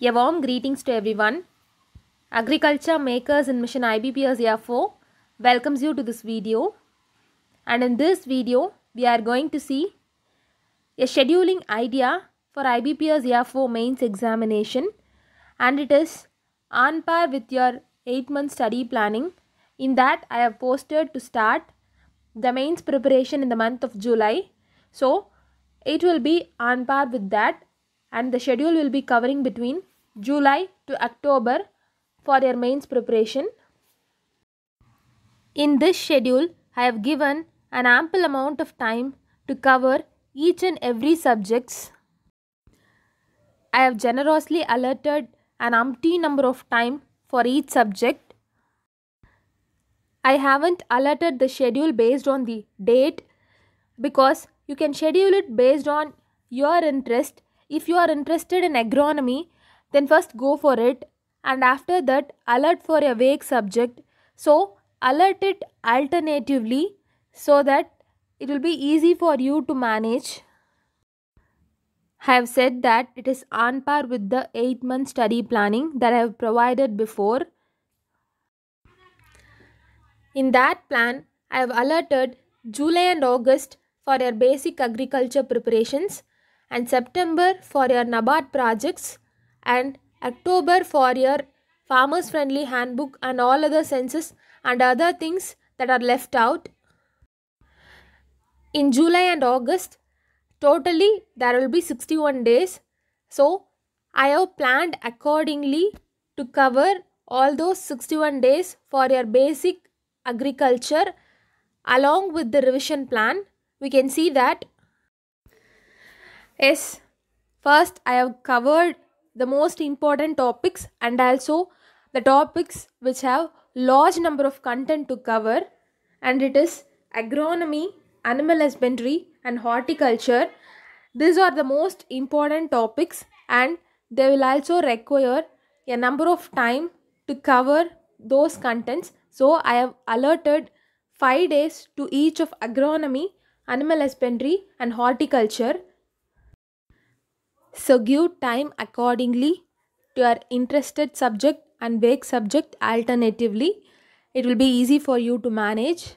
A warm greetings to everyone. Agriculture Makers in Mission IBPS Year 4 welcomes you to this video. And in this video, we are going to see a scheduling idea for IBPS Year 4 mains examination and it is on par with your 8 month study planning. In that, I have posted to start the mains preparation in the month of July. So, it will be on par with that and the schedule will be covering between July to October for your mains preparation. In this schedule, I have given an ample amount of time to cover each and every subjects. I have generously allotted an umpty number of time for each subject. I haven't allotted the schedule based on the date because you can schedule it based on your interest if you are interested in agronomy, then first go for it and after that alert for a vague subject. So, alert it alternatively so that it will be easy for you to manage. I have said that it is on par with the 8 month study planning that I have provided before. In that plan, I have alerted July and August for your basic agriculture preparations and September for your NABARD projects and October for your farmers friendly handbook and all other census and other things that are left out. In July and August, totally there will be 61 days. So I have planned accordingly to cover all those 61 days for your basic agriculture along with the revision plan. We can see that Yes, first I have covered the most important topics and also the topics which have large number of content to cover and it is agronomy, animal husbandry and horticulture. These are the most important topics and they will also require a number of time to cover those contents. So I have allotted 5 days to each of agronomy, animal husbandry and horticulture so give time accordingly to your interested subject and vague subject alternatively. It will be easy for you to manage.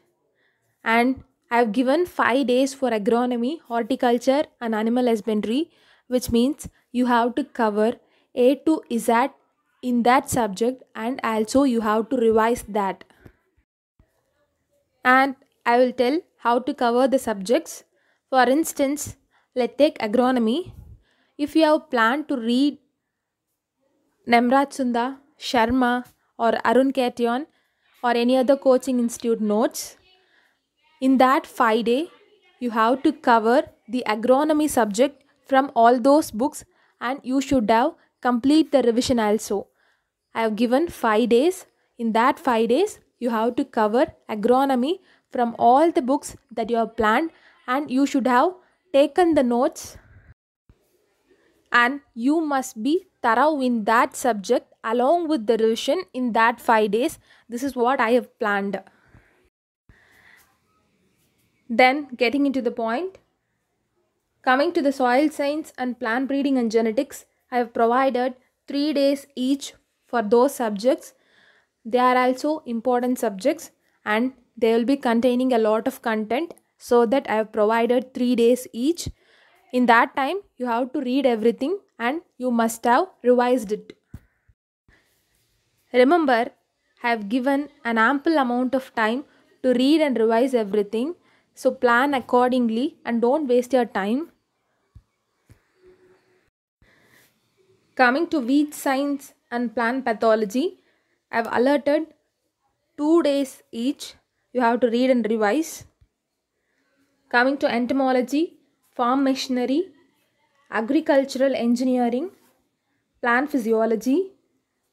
And I have given 5 days for agronomy, horticulture and animal husbandry which means you have to cover A to Z in that subject and also you have to revise that. And I will tell how to cover the subjects. For instance, let's take agronomy. If you have planned to read Nemraj Sunda, Sharma, or Arun Katyon, or any other coaching institute notes, in that five day, you have to cover the agronomy subject from all those books and you should have complete the revision also. I have given 5 days. In that 5 days, you have to cover agronomy from all the books that you have planned and you should have taken the notes and you must be thorough in that subject along with the revision in that 5 days. This is what I have planned. Then getting into the point. Coming to the soil science and plant breeding and genetics, I have provided 3 days each for those subjects. They are also important subjects and they will be containing a lot of content so that I have provided 3 days each in that time, you have to read everything and you must have revised it. Remember, I have given an ample amount of time to read and revise everything. So plan accordingly and don't waste your time. Coming to weed science and plant pathology, I have alerted two days each. You have to read and revise. Coming to entomology, farm machinery, agricultural engineering, plant physiology,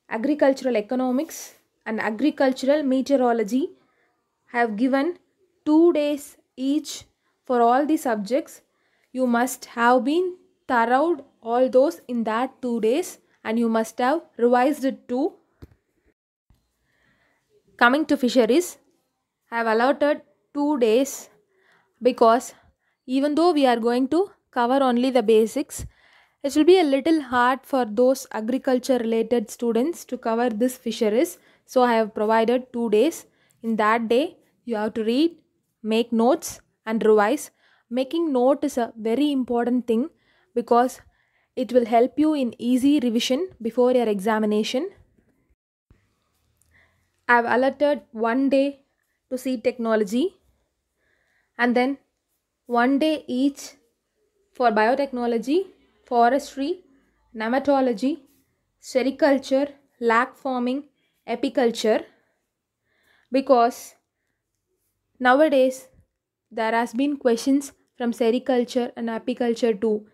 agricultural economics and agricultural meteorology have given two days each for all the subjects. You must have been thorough all those in that two days and you must have revised it too. Coming to fisheries, I have allotted two days because even though we are going to cover only the basics it will be a little hard for those agriculture related students to cover this fisheries so i have provided two days in that day you have to read make notes and revise making note is a very important thing because it will help you in easy revision before your examination i have allotted one day to see technology and then one day each for biotechnology, forestry, nematology, sericulture, lac farming, apiculture because nowadays there has been questions from sericulture and apiculture too.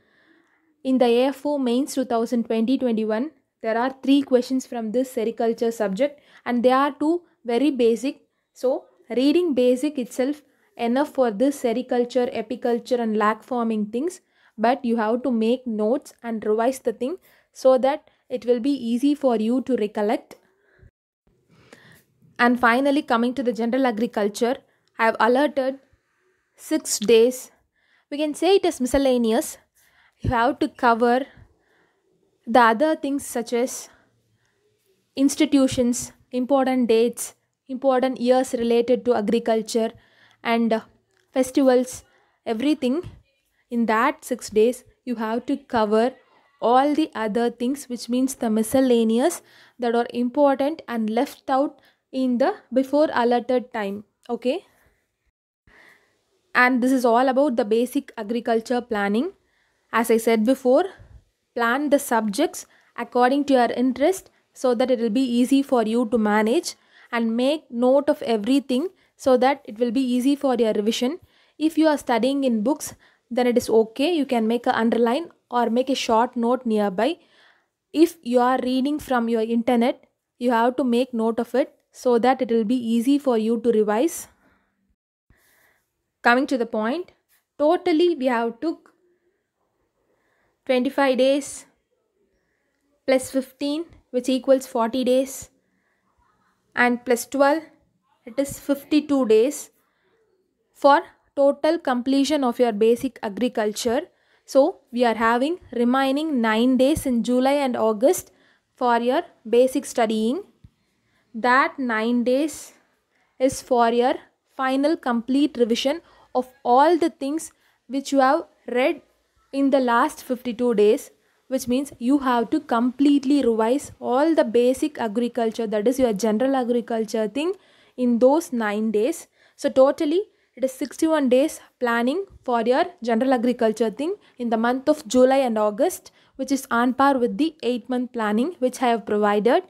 In the AFO mains 2020-21 there are three questions from this sericulture subject and they are two very basic. So reading basic itself enough for this sericulture, apiculture and lag forming things but you have to make notes and revise the thing so that it will be easy for you to recollect. And finally coming to the general agriculture, I have alerted 6 days. We can say it is miscellaneous. You have to cover the other things such as institutions, important dates, important years related to agriculture, and festivals, everything. In that six days, you have to cover all the other things, which means the miscellaneous that are important and left out in the before allotted time. Okay. And this is all about the basic agriculture planning. As I said before, plan the subjects according to your interest so that it will be easy for you to manage and make note of everything so that it will be easy for your revision. If you are studying in books, then it is okay. You can make a underline or make a short note nearby. If you are reading from your internet, you have to make note of it so that it will be easy for you to revise. Coming to the point, totally we have took 25 days plus 15 which equals 40 days and plus 12 it is 52 days for total completion of your basic agriculture. So we are having remaining 9 days in July and August for your basic studying. That 9 days is for your final complete revision of all the things which you have read in the last 52 days which means you have to completely revise all the basic agriculture that is your general agriculture thing in those 9 days. So totally it is 61 days planning for your general agriculture thing in the month of July and August which is on par with the 8 month planning which I have provided.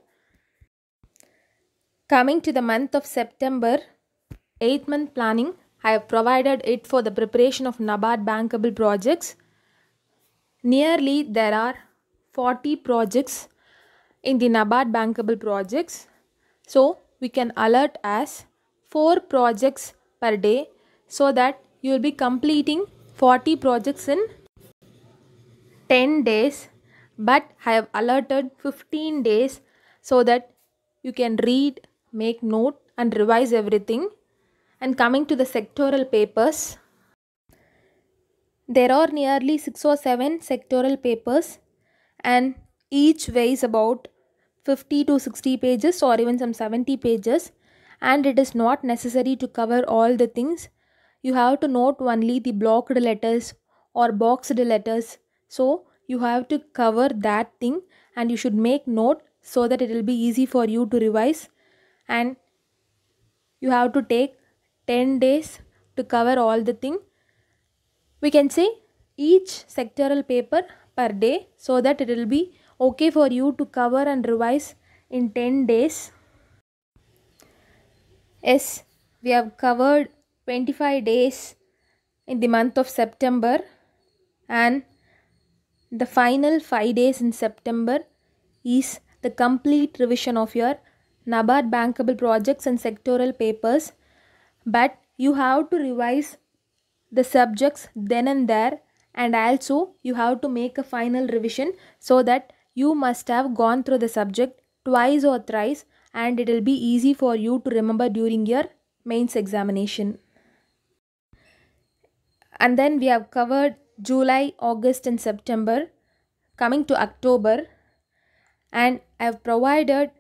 Coming to the month of September, 8 month planning, I have provided it for the preparation of NABARD bankable projects. Nearly there are 40 projects in the NABARD bankable projects. So we can alert as 4 projects per day so that you will be completing 40 projects in 10 days but I have alerted 15 days so that you can read, make note and revise everything. And coming to the sectoral papers, there are nearly 6 or 7 sectoral papers and each weighs about 50 to 60 pages or even some 70 pages and it is not necessary to cover all the things. You have to note only the blocked letters or boxed letters. So you have to cover that thing and you should make note so that it will be easy for you to revise and you have to take 10 days to cover all the thing. We can say each sectoral paper per day so that it will be okay for you to cover and revise in 10 days? Yes, we have covered 25 days in the month of September and the final 5 days in September is the complete revision of your NABARD bankable projects and sectoral papers but you have to revise the subjects then and there and also you have to make a final revision so that you must have gone through the subject twice or thrice and it will be easy for you to remember during your mains examination. And then we have covered July, August and September. Coming to October and I have provided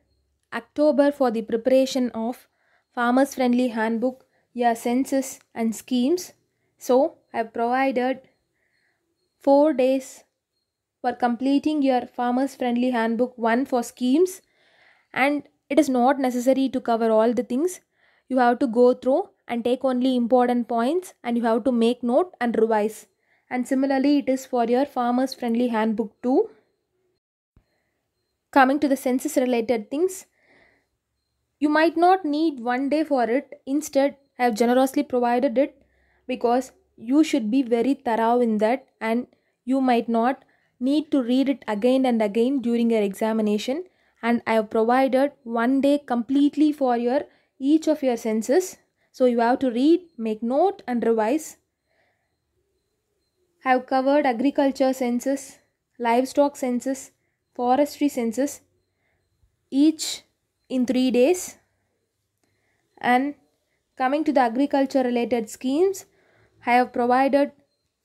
October for the preparation of farmers friendly handbook, your census and schemes. So I have provided 4 days for completing your farmers friendly handbook 1 for schemes and it is not necessary to cover all the things you have to go through and take only important points and you have to make note and revise and similarly it is for your farmers friendly handbook 2 coming to the census related things you might not need one day for it instead i have generously provided it because you should be very thorough in that and you might not need to read it again and again during your examination and I have provided one day completely for your each of your senses. So you have to read, make note and revise. I have covered agriculture census, livestock census, forestry census each in 3 days and coming to the agriculture related schemes I have provided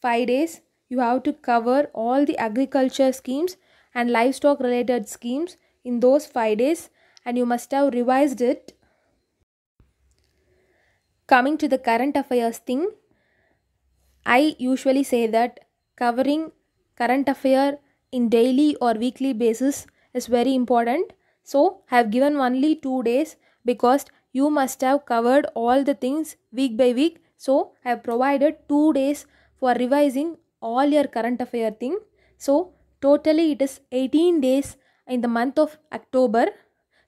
5 days you have to cover all the agriculture schemes and livestock related schemes in those 5 days and you must have revised it. Coming to the current affairs thing, I usually say that covering current affair in daily or weekly basis is very important. So, I have given only 2 days because you must have covered all the things week by week. So, I have provided 2 days for revising all your current affair thing. So totally it is 18 days in the month of October.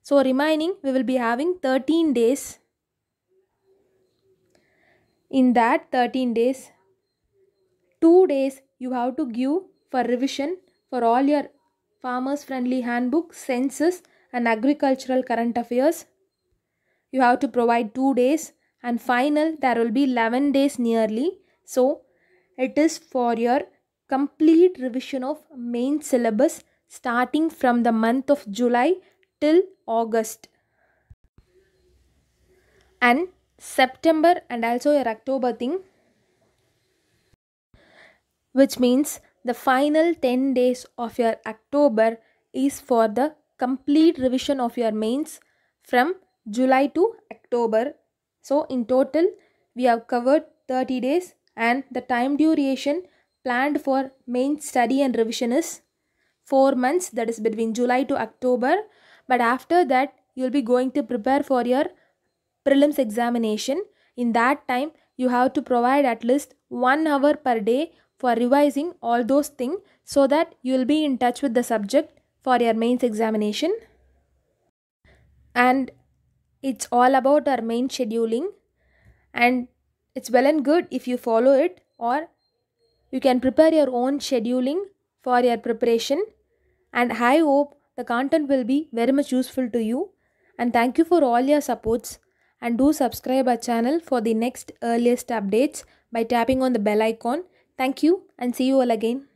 So remaining we will be having 13 days. In that 13 days, 2 days you have to give for revision for all your farmers friendly handbook, census and agricultural current affairs. You have to provide 2 days and final there will be 11 days nearly. So it is for your complete revision of main syllabus starting from the month of July till August. And September and also your October thing which means the final 10 days of your October is for the complete revision of your mains from July to October. So in total we have covered 30 days and the time duration planned for main study and revision is 4 months that is between July to October but after that you will be going to prepare for your prelims examination in that time you have to provide at least 1 hour per day for revising all those things so that you will be in touch with the subject for your mains examination and it's all about our main scheduling and it's well and good if you follow it or you can prepare your own scheduling for your preparation and I hope the content will be very much useful to you and thank you for all your supports and do subscribe our channel for the next earliest updates by tapping on the bell icon. Thank you and see you all again.